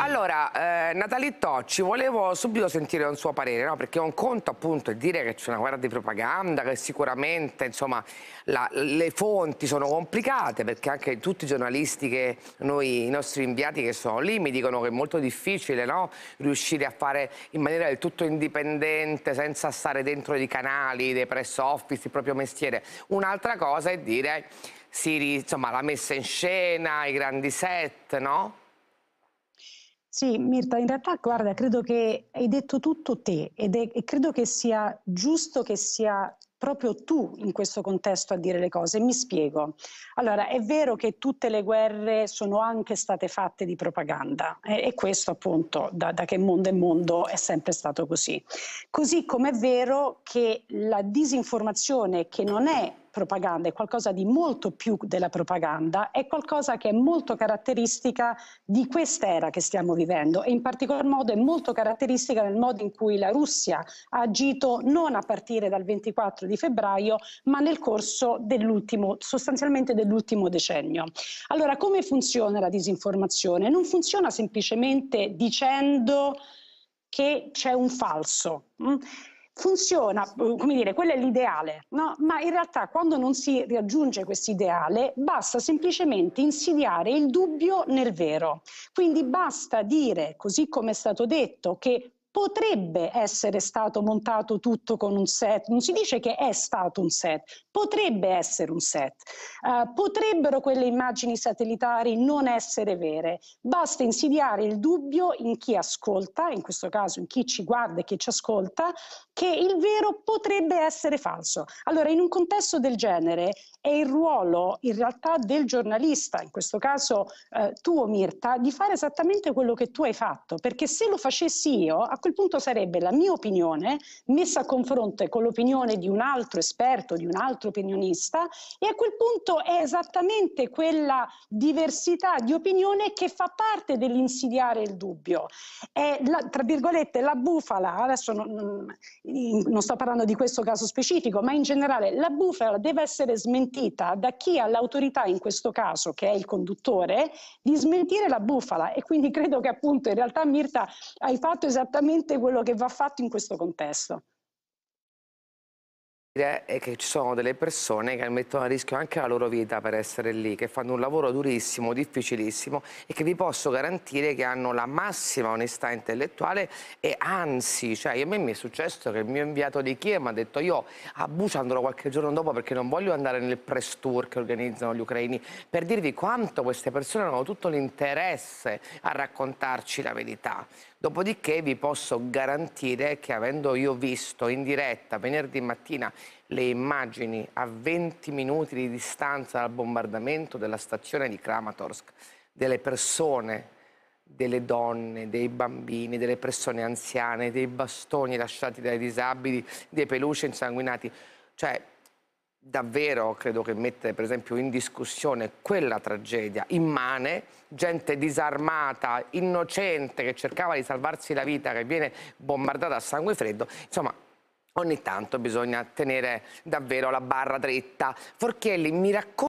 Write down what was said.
Allora, eh, Natalitto, ci volevo subito sentire un suo parere, no? perché un conto appunto è dire che c'è una guerra di propaganda, che sicuramente insomma, la, le fonti sono complicate, perché anche tutti i giornalisti, che noi, i nostri inviati che sono lì, mi dicono che è molto difficile no? riuscire a fare in maniera del tutto indipendente, senza stare dentro i canali, dei press office, il proprio mestiere. Un'altra cosa è dire... Si, insomma, la messa in scena, i grandi set, no? Sì, Mirta, in realtà guarda, credo che hai detto tutto te ed è, e credo che sia giusto che sia proprio tu in questo contesto a dire le cose. Mi spiego. Allora, è vero che tutte le guerre sono anche state fatte di propaganda eh, e questo appunto da, da che mondo è mondo è sempre stato così. Così come è vero che la disinformazione che non è propaganda, è qualcosa di molto più della propaganda, è qualcosa che è molto caratteristica di quest'era che stiamo vivendo e in particolar modo è molto caratteristica nel modo in cui la Russia ha agito non a partire dal 24 di febbraio, ma nel corso dell'ultimo, sostanzialmente dell'ultimo decennio. Allora, come funziona la disinformazione? Non funziona semplicemente dicendo che c'è un falso. Mm? funziona, come dire, quello è l'ideale, no? ma in realtà quando non si raggiunge questo ideale basta semplicemente insidiare il dubbio nel vero. Quindi basta dire, così come è stato detto, che potrebbe essere stato montato tutto con un set, non si dice che è stato un set, potrebbe essere un set, uh, potrebbero quelle immagini satellitari non essere vere, basta insidiare il dubbio in chi ascolta, in questo caso in chi ci guarda e chi ci ascolta, che il vero potrebbe essere falso. Allora in un contesto del genere è il ruolo in realtà del giornalista, in questo caso uh, tuo Mirta, di fare esattamente quello che tu hai fatto, perché se lo facessi io a quel punto sarebbe la mia opinione messa a confronto con l'opinione di un altro esperto, di un altro opinionista e a quel punto è esattamente quella diversità di opinione che fa parte dell'insidiare il dubbio. È la, tra virgolette la bufala, adesso non, non sto parlando di questo caso specifico, ma in generale la bufala deve essere smentita da chi ha l'autorità in questo caso, che è il conduttore, di smentire la bufala e quindi credo che appunto in realtà Mirta hai fatto esattamente esattamente quello che va fatto in questo contesto è che ci sono delle persone che mettono a rischio anche la loro vita per essere lì, che fanno un lavoro durissimo, difficilissimo e che vi posso garantire che hanno la massima onestà intellettuale e anzi, cioè a me mi è successo che il mio inviato di Kiev mi ha detto io a Bucia andrò qualche giorno dopo perché non voglio andare nel press tour che organizzano gli ucraini per dirvi quanto queste persone hanno tutto l'interesse a raccontarci la verità. Dopodiché vi posso garantire che avendo io visto in diretta venerdì mattina le immagini a 20 minuti di distanza dal bombardamento della stazione di Kramatorsk, delle persone delle donne, dei bambini, delle persone anziane, dei bastoni lasciati dai disabili, dei peluche insanguinati. Cioè, davvero credo che mette per esempio in discussione quella tragedia immane, gente disarmata, innocente che cercava di salvarsi la vita, che viene bombardata a sangue freddo, insomma ogni tanto bisogna tenere davvero la barra dritta. Forchielli mi racconta